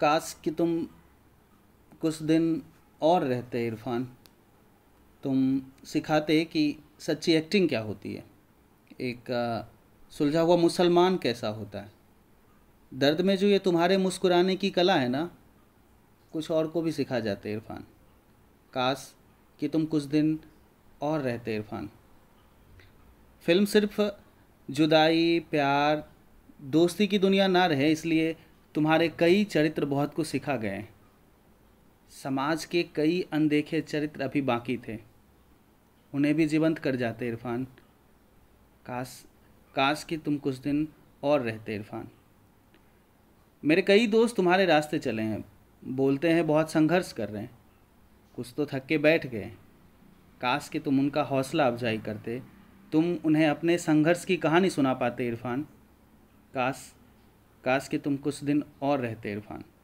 काश कि तुम कुछ दिन और रहते इरफान तुम सिखाते कि सच्ची एक्टिंग क्या होती है एक सुलझा हुआ मुसलमान कैसा होता है दर्द में जो ये तुम्हारे मुस्कुराने की कला है ना कुछ और को भी सिखा जाते इरफान काश कि तुम कुछ दिन और रहते इरफान फिल्म सिर्फ जुदाई प्यार दोस्ती की दुनिया ना रहे इसलिए तुम्हारे कई चरित्र बहुत कुछ सिखा गए समाज के कई अनदेखे चरित्र अभी बाकी थे उन्हें भी जीवंत कर जाते इरफान काश काश कि तुम कुछ दिन और रहते इरफान मेरे कई दोस्त तुम्हारे रास्ते चले हैं बोलते हैं बहुत संघर्ष कर रहे हैं कुछ तो थक के बैठ गए काश कि तुम उनका हौसला अफजाई करते तुम उन्हें अपने संघर्ष की कहानी सुना पाते इरफान काश काश कि तुम कुछ दिन और रहते इरफान